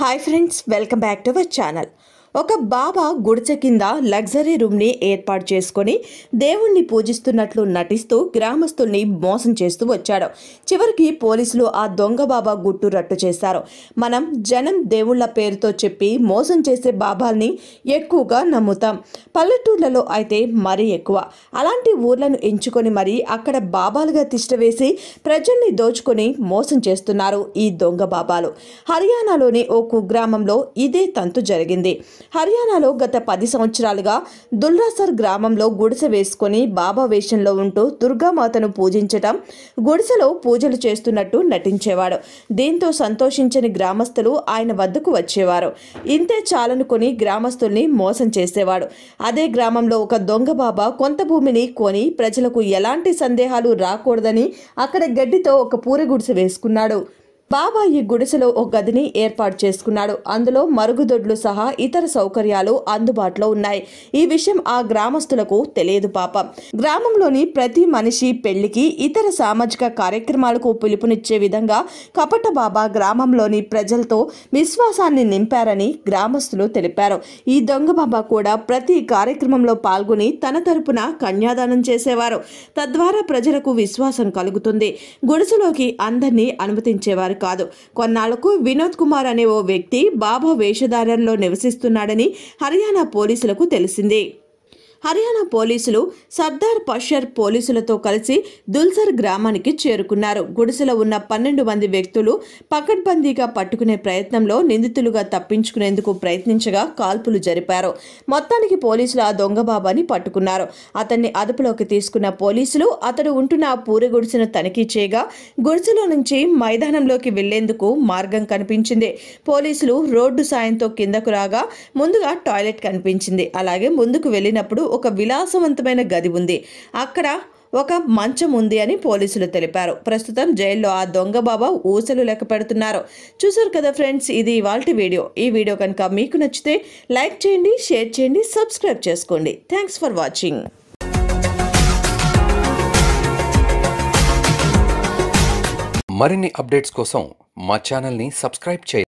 hi friends welcome back to our channel ఒక బాబా గుడిచ కింద లగ్జరీ రూమ్ని ఏర్పాటు చేసుకొని దేవుణ్ణి పూజిస్తున్నట్లు నటిస్తూ గ్రామస్తుల్ని మోసం చేస్తూ వచ్చాడు చివరికి పోలీసులు ఆ దొంగ బాబా గుట్టు రట్టు చేశారు మనం జనం దేవుళ్ళ పేరుతో చెప్పి మోసం చేసే బాబాల్ని ఎక్కువగా నమ్ముతాం పల్లెటూర్లలో అయితే మరీ ఎక్కువ అలాంటి ఊర్లను ఎంచుకొని మరీ అక్కడ బాబాలుగా తిష్టవేసి ప్రజల్ని దోచుకొని మోసం చేస్తున్నారు ఈ దొంగ బాబాలు హర్యానాలోని ఓ కుగ్రామంలో ఇదే తంతు జరిగింది హర్యానాలో గత పది సంవత్సరాలుగా దుల్రాసర్ గ్రామంలో గుడిసె వేసుకొని బాబా వేషంలో ఉంటూ దుర్గామాతను పూజించటం గుడిసెలో పూజలు చేస్తున్నట్టు నటించేవాడు దీంతో సంతోషించని గ్రామస్తులు ఆయన వద్దకు వచ్చేవారు ఇంతే చాలనుకొని గ్రామస్తుల్ని మోసం చేసేవాడు అదే గ్రామంలో ఒక దొంగ బాబా కొంత భూమిని కొని ప్రజలకు ఎలాంటి సందేహాలు రాకూడదని అక్కడ గడ్డితో ఒక పూరి గుడిసె వేసుకున్నాడు బాబాయి గుడిసెలో ఒక గదిని ఏర్పాటు చేసుకున్నాడు అందులో మరుగుదొడ్లు సహా ఇతర సౌకర్యాలు అందుబాటులో ఉన్నాయి ఈ విషయం ఆ గ్రామస్తులకు తెలియదు పాప గ్రామంలోని ప్రతి మనిషి పెళ్లికి ఇతర సామాజిక కార్యక్రమాలకు పిలుపునిచ్చే విధంగా కపట బాబా గ్రామంలోని ప్రజలతో విశ్వాసాన్ని నింపారని గ్రామస్తులు తెలిపారు ఈ దొంగ బాబా కూడా ప్రతి కార్యక్రమంలో పాల్గొని తన తరపున కన్యాదానం చేసేవారు తద్వారా ప్రజలకు విశ్వాసం కలుగుతుంది గుడిసెలోకి అందరినీ అనుమతించేవారు వారు కాదు కొన్నాళ్లకు వినోద్ కుమార్ అనే ఓ వ్యక్తి బాబా వేషధారణలో నివసిస్తున్నాడని హర్యానా పోలీసులకు తెలిసింది హర్యానా పోలీసులు సర్దార్ పషర్ పోలీసులతో కలిసి దుల్సర్ గ్రామానికి చేరుకున్నారు గుడిసెలో ఉన్న పన్నెండు మంది వ్యక్తులు పకడ్బందీగా పట్టుకునే ప్రయత్నంలో నిందితులుగా తప్పించుకునేందుకు ప్రయత్నించగా కాల్పులు జరిపారు మొత్తానికి పోలీసులు ఆ దొంగబాబాని పట్టుకున్నారు అతన్ని అదుపులోకి తీసుకున్న పోలీసులు అతడు ఉంటున్న ఆ పూరి గుడిసెను తనిఖీ చేయగా గుడిసెలో నుంచి మైదానంలోకి వెళ్లేందుకు మార్గం కనిపించింది పోలీసులు రోడ్డు సాయంతో కిందకు రాగా ముందుగా టాయిలెట్ కనిపించింది అలాగే ముందుకు వెళ్ళినప్పుడు ఒక విలాసవంతమైన గది ఉంది అక్కడ ఒక మంచం ఉంది అని పోలీసులు తెలిపారు ప్రస్తుతం జైల్లో ఆ దొంగ బాబా ఊసలు లెక్క పెడుతున్నారు చూసారు కదా ఫ్రెండ్స్ ఇది ఇవాళ వీడియో ఈ వీడియో కనుక మీకు నచ్చితే లైక్ చేయండి షేర్ చేయండి సబ్స్క్రైబ్ చేసుకోండి థ్యాంక్స్ ఫర్ వాచింగ్ మరిన్ని అప్డేట్స్ కోసం మా ఛానల్ని సబ్స్క్రైబ్ చేయండి